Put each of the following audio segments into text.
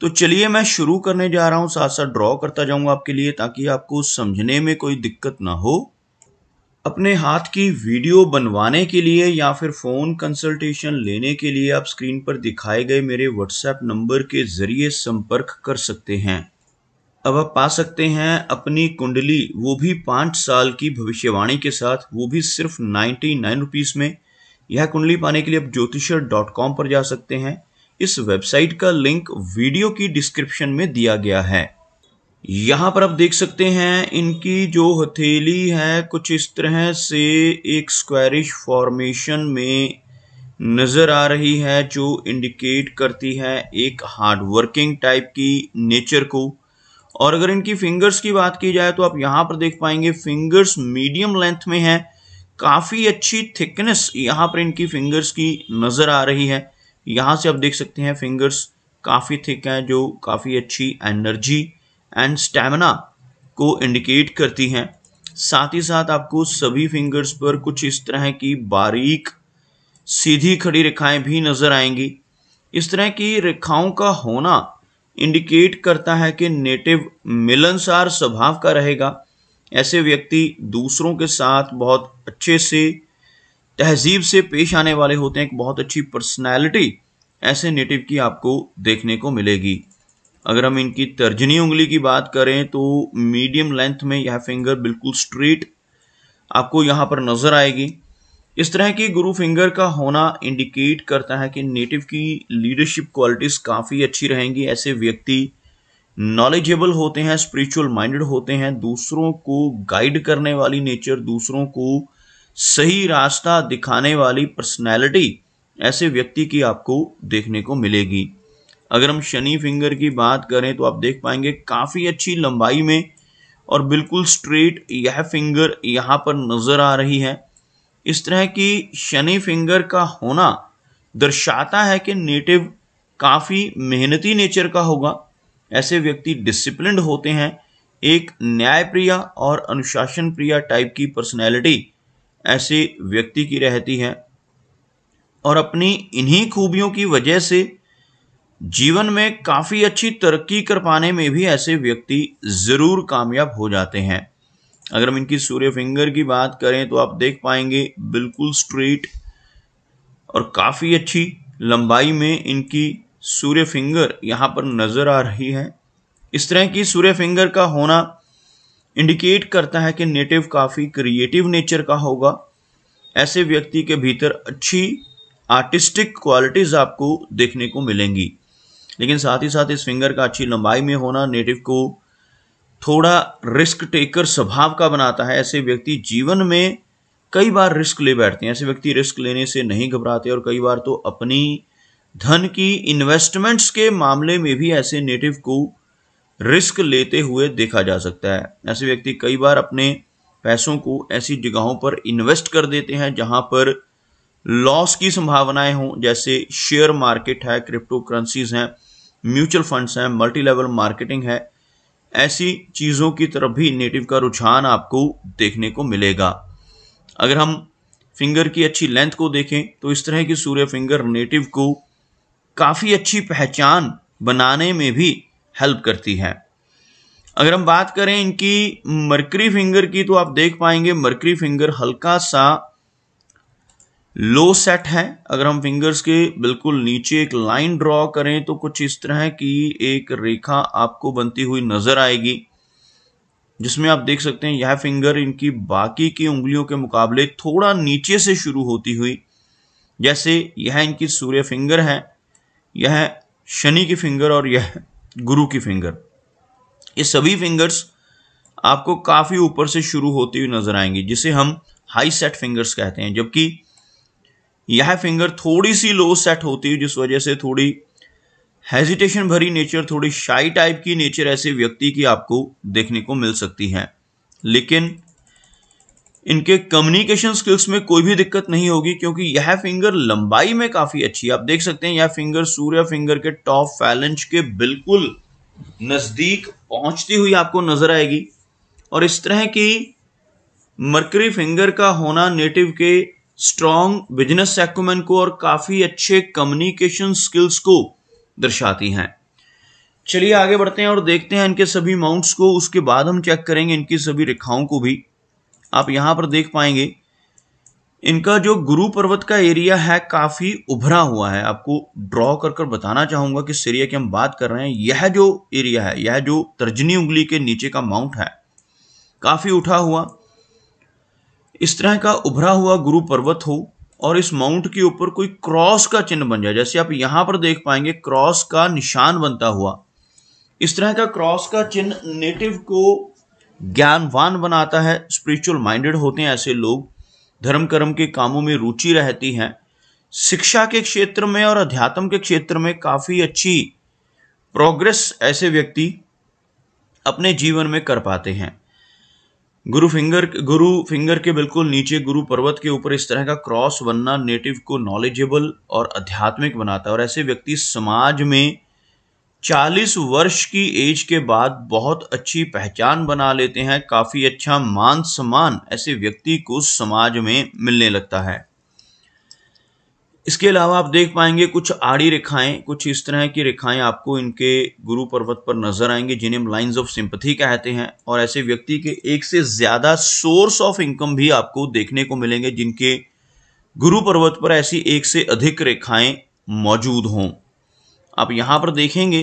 तो चलिए मैं शुरू करने जा रहा हूँ साथ साथ ड्रॉ करता जाऊँगा आपके लिए ताकि आपको समझने में कोई दिक्कत ना हो अपने हाथ की वीडियो बनवाने के लिए या फिर फ़ोन कंसल्टेशन लेने के लिए आप स्क्रीन पर दिखाए गए मेरे व्हाट्सएप नंबर के ज़रिए संपर्क कर सकते हैं अब आप पा सकते हैं अपनी कुंडली वो भी पाँच साल की भविष्यवाणी के साथ वो भी सिर्फ नाइन्टी नाइन रुपीज़ में यह कुंडली पाने के लिए आप ज्योतिषर डॉट कॉम पर जा सकते हैं इस वेबसाइट का लिंक वीडियो की डिस्क्रिप्शन में दिया गया है यहाँ पर आप देख सकते हैं इनकी जो हथेली है कुछ इस तरह से एक स्क्वायरिश फॉर्मेशन में नज़र आ रही है जो इंडिकेट करती है एक हार्ड वर्किंग टाइप की नेचर को और अगर इनकी फिंगर्स की बात की जाए तो आप यहाँ पर देख पाएंगे फिंगर्स मीडियम लेंथ में है काफ़ी अच्छी थिकनेस यहाँ पर इनकी फिंगर्स की नज़र आ रही है यहाँ से आप देख सकते हैं फिंगर्स काफ़ी थिक हैं जो काफ़ी अच्छी एनर्जी एंड स्टेमिना को इंडिकेट करती हैं साथ ही साथ आपको सभी फिंगर्स पर कुछ इस तरह की बारीक सीधी खड़ी रेखाएं भी नज़र आएंगी इस तरह की रेखाओं का होना इंडिकेट करता है कि नेटिव मिलनसार स्वभाव का रहेगा ऐसे व्यक्ति दूसरों के साथ बहुत अच्छे से तहजीब से पेश आने वाले होते हैं एक बहुत अच्छी पर्सनैलिटी ऐसे नेटिव की आपको देखने को मिलेगी अगर हम इनकी तर्जनी उंगली की बात करें तो मीडियम लेंथ में यह फिंगर बिल्कुल स्ट्रेट आपको यहाँ पर नज़र आएगी इस तरह की गुरु फिंगर का होना इंडिकेट करता है कि नेटिव की लीडरशिप क्वालिटीज़ काफ़ी अच्छी रहेंगी ऐसे व्यक्ति नॉलेजेबल होते हैं स्पिरिचुअल माइंडेड होते हैं दूसरों को गाइड करने वाली नेचर दूसरों को सही रास्ता दिखाने वाली पर्सनैलिटी ऐसे व्यक्ति की आपको देखने को मिलेगी अगर हम शनि फिंगर की बात करें तो आप देख पाएंगे काफ़ी अच्छी लंबाई में और बिल्कुल स्ट्रेट यह फिंगर यहाँ पर नज़र आ रही है इस तरह की शनि फिंगर का होना दर्शाता है कि नेटिव काफ़ी मेहनती नेचर का होगा ऐसे व्यक्ति डिसिप्लिन होते हैं एक न्यायप्रिय और अनुशासन प्रिय टाइप की पर्सनैलिटी ऐसे व्यक्ति की रहती है और अपनी इन्हीं खूबियों की वजह से जीवन में काफ़ी अच्छी तरक्की कर पाने में भी ऐसे व्यक्ति ज़रूर कामयाब हो जाते हैं अगर हम इनकी सूर्य फिंगर की बात करें तो आप देख पाएंगे बिल्कुल स्ट्रेट और काफ़ी अच्छी लंबाई में इनकी सूर्य फिंगर यहाँ पर नज़र आ रही है इस तरह की सूर्य फिंगर का होना इंडिकेट करता है कि नेटिव काफ़ी क्रिएटिव नेचर का होगा ऐसे व्यक्ति के भीतर अच्छी आर्टिस्टिक क्वालिटीज़ आपको देखने को मिलेंगी लेकिन साथ ही साथ इस फिंगर का अच्छी लंबाई में होना नेटिव को थोड़ा रिस्क टेकर स्वभाव का बनाता है ऐसे व्यक्ति जीवन में कई बार रिस्क ले बैठते हैं ऐसे व्यक्ति रिस्क लेने से नहीं घबराते और कई बार तो अपनी धन की इन्वेस्टमेंट्स के मामले में भी ऐसे नेटिव को रिस्क लेते हुए देखा जा सकता है ऐसे व्यक्ति कई बार अपने पैसों को ऐसी जगहों पर इन्वेस्ट कर देते हैं जहां पर लॉस की संभावनाएं हों जैसे शेयर मार्केट है क्रिप्टो करेंसीज हैं म्यूचुअल फंड्स हैं मल्टी लेवल मार्केटिंग है ऐसी चीज़ों की तरफ भी नेटिव का रुझान आपको देखने को मिलेगा अगर हम फिंगर की अच्छी लेंथ को देखें तो इस तरह की सूर्य फिंगर नेटिव को काफ़ी अच्छी पहचान बनाने में भी हेल्प करती है अगर हम बात करें इनकी मरकरी फिंगर की तो आप देख पाएंगे मरकरी फिंगर हल्का सा लो सेट है अगर हम फिंगर्स के बिल्कुल नीचे एक लाइन ड्रॉ करें तो कुछ इस तरह की एक रेखा आपको बनती हुई नजर आएगी जिसमें आप देख सकते हैं यह फिंगर इनकी बाकी की उंगलियों के मुकाबले थोड़ा नीचे से शुरू होती हुई जैसे यह इनकी सूर्य फिंगर है यह शनि की फिंगर और यह गुरु की फिंगर ये सभी फिंगर्स आपको काफ़ी ऊपर से शुरू होती हुई नज़र आएंगी जिसे हम हाई सेट फिंगर्स कहते हैं जबकि यह फिंगर थोड़ी सी लो सेट होती हुई जिस वजह से थोड़ी हेजिटेशन भरी नेचर थोड़ी शाई टाइप की नेचर ऐसे व्यक्ति की आपको देखने को मिल सकती है लेकिन इनके कम्युनिकेशन स्किल्स में कोई भी दिक्कत नहीं होगी क्योंकि यह फिंगर लंबाई में काफी अच्छी है आप देख सकते हैं यह फिंगर सूर्य फिंगर के टॉप फैलेंज के बिल्कुल नजदीक पहुंचती हुई आपको नजर आएगी और इस तरह की मर्करी फिंगर का होना नेटिव के स्ट्रॉन्ग बिजनेस सेक्मेंट को और काफी अच्छे कम्युनिकेशन स्किल्स को दर्शाती हैं चलिए आगे बढ़ते हैं और देखते हैं इनके सभी माउंट्स को उसके बाद हम चेक करेंगे इनकी सभी रेखाओं को भी आप यहां पर देख पाएंगे इनका जो गुरु पर्वत का एरिया है काफ़ी उभरा हुआ है आपको ड्रॉ कर कर बताना चाहूंगा किस एरिया की हम बात कर रहे हैं यह जो एरिया है यह जो तर्जनी उंगली के नीचे का माउंट है काफ़ी उठा हुआ इस तरह का उभरा हुआ गुरु पर्वत हो और इस माउंट के ऊपर कोई क्रॉस का चिन्ह बन जाए जैसे आप यहां पर देख पाएंगे क्रॉस का निशान बनता हुआ इस तरह का क्रॉस का चिन्ह नेटिव को ज्ञानवान बनाता है स्पिरिचुअल माइंडेड होते हैं ऐसे लोग धर्म कर्म के कामों में रुचि रहती है शिक्षा के क्षेत्र में और अध्यात्म के क्षेत्र में काफ़ी अच्छी प्रोग्रेस ऐसे व्यक्ति अपने जीवन में कर पाते हैं गुरु फिंगर गुरु फिंगर के बिल्कुल नीचे गुरु पर्वत के ऊपर इस तरह का क्रॉस बनना नेटिव को नॉलेजेबल और आध्यात्मिक बनाता है और ऐसे व्यक्ति समाज में चालीस वर्ष की एज के बाद बहुत अच्छी पहचान बना लेते हैं काफ़ी अच्छा मान सम्मान ऐसे व्यक्ति को समाज में मिलने लगता है इसके अलावा आप देख पाएंगे कुछ आड़ी रेखाएं कुछ इस तरह की रेखाएं आपको इनके गुरु पर्वत पर नजर आएंगे जिन्हें लाइंस ऑफ सिंपथी कहते हैं और ऐसे व्यक्ति के एक से ज़्यादा सोर्स ऑफ इनकम भी आपको देखने को मिलेंगे जिनके गुरु पर्वत पर ऐसी एक से अधिक रेखाएं मौजूद हों आप यहाँ पर देखेंगे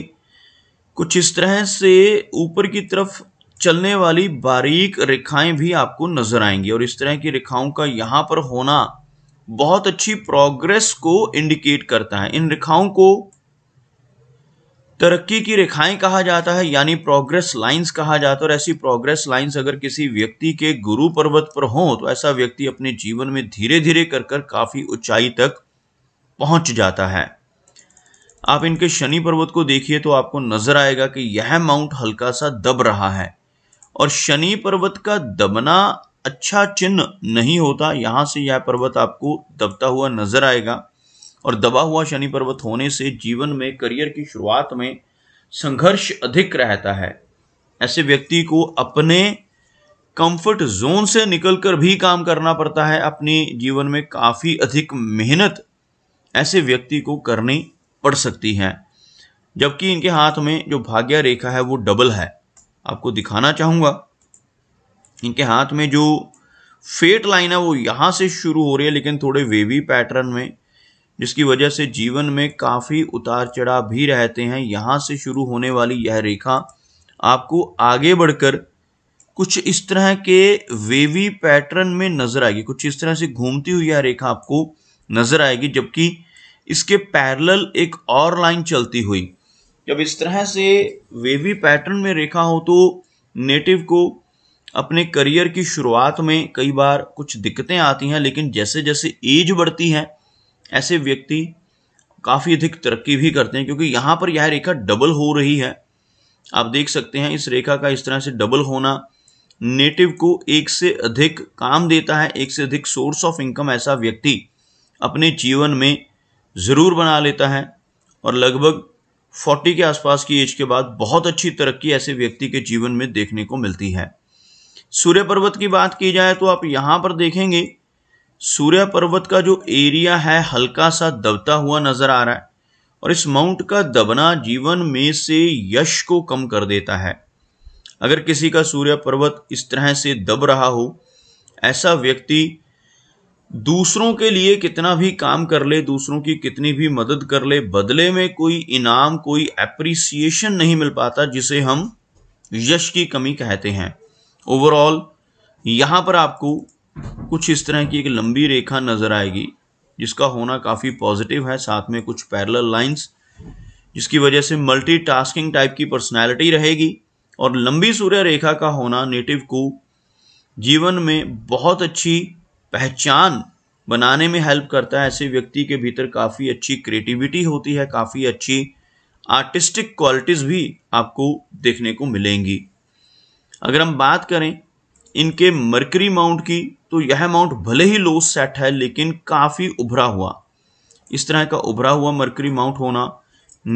कुछ इस तरह से ऊपर की तरफ चलने वाली बारीक रेखाएं भी आपको नजर आएंगी और इस तरह की रेखाओं का यहाँ पर होना बहुत अच्छी प्रोग्रेस को इंडिकेट करता है इन रेखाओं को तरक्की की रेखाएं कहा जाता है यानी प्रोग्रेस लाइंस कहा जाता है और ऐसी प्रोग्रेस लाइंस अगर किसी व्यक्ति के गुरु पर्वत पर हो तो ऐसा व्यक्ति अपने जीवन में धीरे धीरे कर कर काफ़ी ऊंचाई तक पहुंच जाता है आप इनके शनि पर्वत को देखिए तो आपको नजर आएगा कि यह माउंट हल्का सा दब रहा है और शनि पर्वत का दबना अच्छा चिन्ह नहीं होता यहाँ से यह पर्वत आपको दबता हुआ नजर आएगा और दबा हुआ शनि पर्वत होने से जीवन में करियर की शुरुआत में संघर्ष अधिक रहता है ऐसे व्यक्ति को अपने कंफर्ट जोन से निकलकर भी काम करना पड़ता है अपने जीवन में काफ़ी अधिक मेहनत ऐसे व्यक्ति को करनी पड़ सकती हैं जबकि इनके हाथ में जो भाग्य रेखा है वो डबल है आपको दिखाना चाहूँगा इनके हाथ में जो फेट लाइन है वो यहाँ से शुरू हो रही है लेकिन थोड़े वेवी पैटर्न में जिसकी वजह से जीवन में काफ़ी उतार चढ़ाव भी रहते हैं यहाँ से शुरू होने वाली यह रेखा आपको आगे बढ़कर कुछ इस तरह के वेवी पैटर्न में नजर आएगी कुछ इस तरह से घूमती हुई यह रेखा आपको नजर आएगी जबकि इसके पैरेलल एक और लाइन चलती हुई जब इस तरह से वेवी पैटर्न में रेखा हो तो नेटिव को अपने करियर की शुरुआत में कई बार कुछ दिक्कतें आती हैं लेकिन जैसे जैसे एज बढ़ती है ऐसे व्यक्ति काफ़ी अधिक तरक्की भी करते हैं क्योंकि यहाँ पर यह रेखा डबल हो रही है आप देख सकते हैं इस रेखा का इस तरह से डबल होना नेटिव को एक से अधिक काम देता है एक से अधिक सोर्स ऑफ इनकम ऐसा व्यक्ति अपने जीवन में ज़रूर बना लेता है और लगभग फोर्टी के आसपास की एज के बाद बहुत अच्छी तरक्की ऐसे व्यक्ति के जीवन में देखने को मिलती है सूर्य पर्वत की बात की जाए तो आप यहाँ पर देखेंगे सूर्य पर्वत का जो एरिया है हल्का सा दबता हुआ नजर आ रहा है और इस माउंट का दबना जीवन में से यश को कम कर देता है अगर किसी का सूर्य पर्वत इस तरह से दब रहा हो ऐसा व्यक्ति दूसरों के लिए कितना भी काम कर ले दूसरों की कितनी भी मदद कर ले बदले में कोई इनाम कोई एप्रिसिएशन नहीं मिल पाता जिसे हम यश की कमी कहते हैं ओवरऑल यहां पर आपको कुछ इस तरह की एक लंबी रेखा नज़र आएगी जिसका होना काफ़ी पॉजिटिव है साथ में कुछ पैरेलल लाइंस जिसकी वजह से मल्टीटास्किंग टाइप की पर्सनैलिटी रहेगी और लंबी सूर्य रेखा का होना नेटिव को जीवन में बहुत अच्छी पहचान बनाने में हेल्प करता है ऐसे व्यक्ति के भीतर काफ़ी अच्छी क्रिएटिविटी होती है काफ़ी अच्छी आर्टिस्टिक क्वालिटीज़ भी आपको देखने को मिलेंगी अगर हम बात करें इनके मरकरी माउंट की तो यह माउंट भले ही लो सेट है लेकिन काफ़ी उभरा हुआ इस तरह का उभरा हुआ मरकरी माउंट होना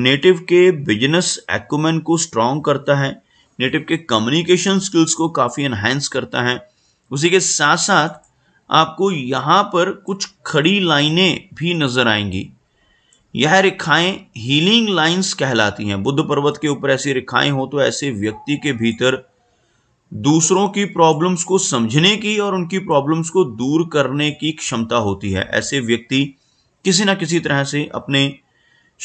नेटिव के बिजनेस एक्मेन को स्ट्रॉन्ग करता है नेटिव के कम्युनिकेशन स्किल्स को काफ़ी एनहेंस करता है उसी के साथ साथ आपको यहां पर कुछ खड़ी लाइनें भी नजर आएंगी यह रेखाएं हीलिंग लाइंस कहलाती हैं बुद्ध पर्वत के ऊपर ऐसी रेखाएं हो तो ऐसे व्यक्ति के भीतर दूसरों की प्रॉब्लम्स को समझने की और उनकी प्रॉब्लम्स को दूर करने की क्षमता होती है ऐसे व्यक्ति किसी ना किसी तरह से अपने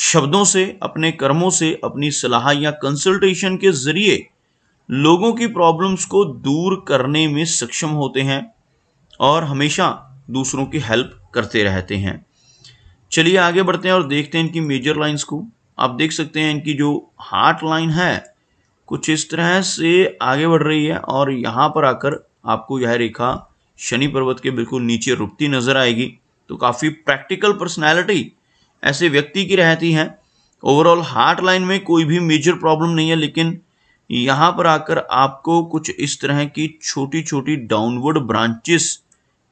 शब्दों से अपने कर्मों से अपनी सलाह या कंसल्टेशन के जरिए लोगों की प्रॉब्लम्स को दूर करने में सक्षम होते हैं और हमेशा दूसरों की हेल्प करते रहते हैं चलिए आगे बढ़ते हैं और देखते हैं इनकी मेजर लाइंस को आप देख सकते हैं इनकी जो हार्ट लाइन है कुछ इस तरह से आगे बढ़ रही है और यहाँ पर आकर आपको यह रेखा शनि पर्वत के बिल्कुल नीचे रुकती नजर आएगी तो काफ़ी प्रैक्टिकल पर्सनैलिटी ऐसे व्यक्ति की रहती है ओवरऑल हार्ट लाइन में कोई भी मेजर प्रॉब्लम नहीं है लेकिन यहाँ पर आकर आपको कुछ इस तरह की छोटी छोटी डाउनवर्ड ब्रांचेस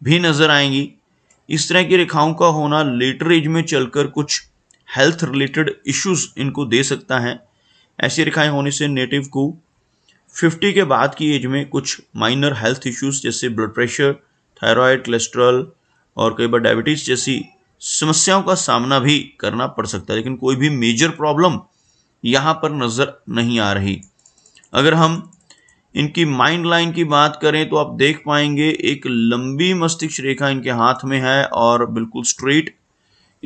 भी नज़र आएंगी इस तरह की रेखाओं का होना लेटर एज में चलकर कुछ हेल्थ रिलेटेड इश्यूज इनको दे सकता है ऐसी रेखाएं होने से नेटिव को 50 के बाद की एज में कुछ माइनर हेल्थ इश्यूज जैसे ब्लड प्रेशर थायराइड कोलेस्ट्रॉल और कई बार डायबिटीज़ जैसी समस्याओं का सामना भी करना पड़ सकता है लेकिन कोई भी मेजर प्रॉब्लम यहाँ पर नज़र नहीं आ रही अगर हम इनकी माइंड लाइन की बात करें तो आप देख पाएंगे एक लंबी मस्तिष्क रेखा इनके हाथ में है और बिल्कुल स्ट्रेट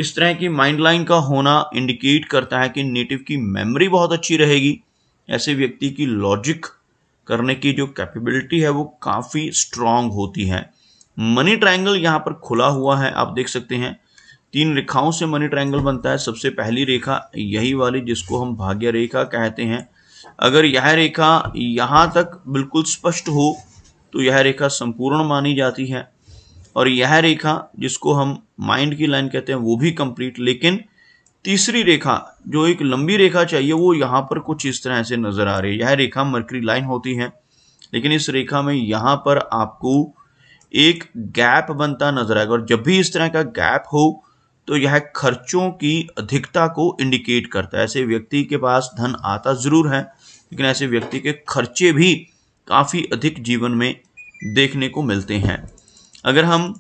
इस तरह की माइंड लाइन का होना इंडिकेट करता है कि नेटिव की मेमोरी बहुत अच्छी रहेगी ऐसे व्यक्ति की लॉजिक करने की जो कैपेबिलिटी है वो काफ़ी स्ट्रांग होती है मनी ट्रायंगल यहाँ पर खुला हुआ है आप देख सकते हैं तीन रेखाओं से मनी ट्रायंगल बनता है सबसे पहली रेखा यही वाली जिसको हम भाग्य रेखा कहते हैं अगर यह रेखा यहाँ तक बिल्कुल स्पष्ट हो तो यह रेखा संपूर्ण मानी जाती है और यह रेखा जिसको हम माइंड की लाइन कहते हैं वो भी कंप्लीट लेकिन तीसरी रेखा जो एक लंबी रेखा चाहिए वो यहाँ पर कुछ इस तरह से नज़र आ रही है यह रेखा मर्करी लाइन होती है लेकिन इस रेखा में यहाँ पर आपको एक गैप बनता नजर आएगा और जब भी इस तरह का गैप हो तो यह खर्चों की अधिकता को इंडिकेट करता है ऐसे व्यक्ति के पास धन आता ज़रूर है लेकिन ऐसे व्यक्ति के खर्चे भी काफ़ी अधिक जीवन में देखने को मिलते हैं अगर हम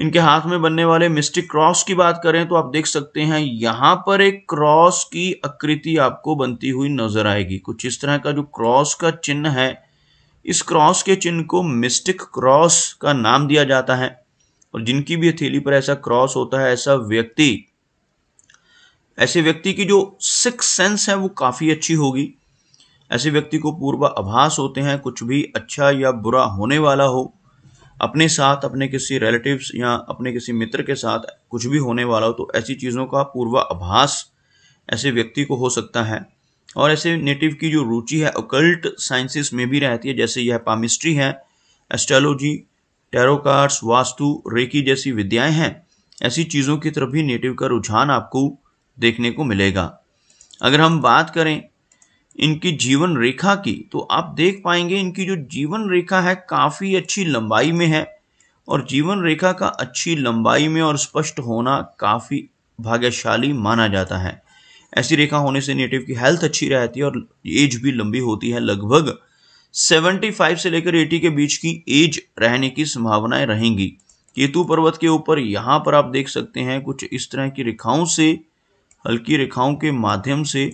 इनके हाथ में बनने वाले मिस्टिक क्रॉस की बात करें तो आप देख सकते हैं यहाँ पर एक क्रॉस की आकृति आपको बनती हुई नजर आएगी कुछ इस तरह का जो क्रॉस का चिन्ह है इस क्रॉस के चिन्ह को मिस्टिक क्रॉस का नाम दिया जाता है और जिनकी भी हथेली पर ऐसा क्रॉस होता है ऐसा व्यक्ति ऐसे व्यक्ति की जो सिक्स सेंस है वो काफ़ी अच्छी होगी ऐसे व्यक्ति को आभास होते हैं कुछ भी अच्छा या बुरा होने वाला हो अपने साथ अपने किसी रिलेटिव्स या अपने किसी मित्र के साथ कुछ भी होने वाला हो तो ऐसी चीज़ों का पूर्वाभास ऐसे व्यक्ति को हो सकता है और ऐसे नेटिव की जो रुचि है अकल्ट साइंसिस में भी रहती है जैसे यह पामिस्ट्री है एस्ट्रोलॉजी टेरोकार्ड्स वास्तु रेकी जैसी विद्याएं हैं ऐसी चीज़ों की तरफ भी नेटिव का रुझान आपको देखने को मिलेगा अगर हम बात करें इनकी जीवन रेखा की तो आप देख पाएंगे इनकी जो जीवन रेखा है काफ़ी अच्छी लंबाई में है और जीवन रेखा का अच्छी लंबाई में और स्पष्ट होना काफ़ी भाग्यशाली माना जाता है ऐसी रेखा होने से नेटिव की हेल्थ अच्छी रहती है और एज भी लंबी होती है लगभग 75 से लेकर 80 के बीच की एज रहने की संभावनाएं रहेंगी केतु पर्वत के ऊपर यहाँ पर आप देख सकते हैं कुछ इस तरह की रेखाओं से हल्की रेखाओं के माध्यम से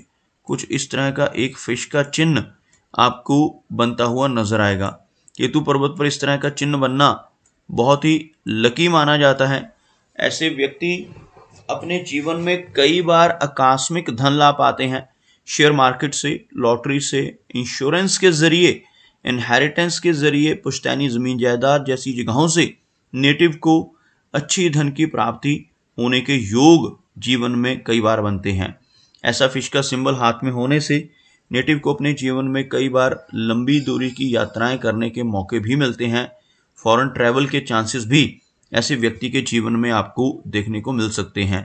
कुछ इस तरह का एक फिश का चिन्ह आपको बनता हुआ नजर आएगा केतु पर्वत पर इस तरह का चिन्ह बनना बहुत ही लकी माना जाता है ऐसे व्यक्ति अपने जीवन में कई बार आकस्मिक धन ला पाते हैं शेयर मार्केट से लॉटरी से इंश्योरेंस के ज़रिए इनहेरिटेंस के ज़रिए पुश्तैनी ज़मीन जायदाद जैसी जगहों से नेटिव को अच्छी धन की प्राप्ति होने के योग जीवन में कई बार बनते हैं ऐसा फिश का सिंबल हाथ में होने से नेटिव को अपने जीवन में कई बार लंबी दूरी की यात्राएं करने के मौके भी मिलते हैं फॉरेन ट्रैवल के चांसेस भी ऐसे व्यक्ति के जीवन में आपको देखने को मिल सकते हैं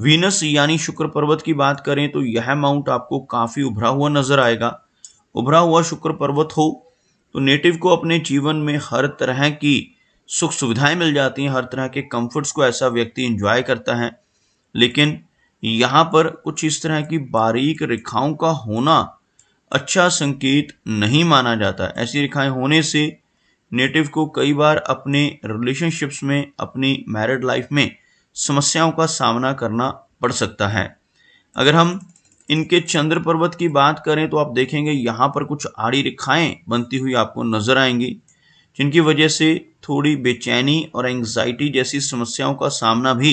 वीनस यानी शुक्र पर्वत की बात करें तो यह माउंट आपको काफ़ी उभरा हुआ नजर आएगा उभरा हुआ शुक्र पर्वत हो तो नेटिव को अपने जीवन में हर तरह की सुख सुविधाएं मिल जाती हैं हर तरह के कंफर्ट्स को ऐसा व्यक्ति एंजॉय करता है लेकिन यहाँ पर कुछ इस तरह की बारीक रेखाओं का होना अच्छा संकेत नहीं माना जाता ऐसी रेखाएं होने से नेटिव को कई बार अपने रिलेशनशिप्स में अपनी मैरिड लाइफ में समस्याओं का सामना करना पड़ सकता है अगर हम इनके चंद्र पर्वत की बात करें तो आप देखेंगे यहाँ पर कुछ आड़ी रेखाएं बनती हुई आपको नजर आएंगी जिनकी वजह से थोड़ी बेचैनी और एंग्जाइटी जैसी समस्याओं का सामना भी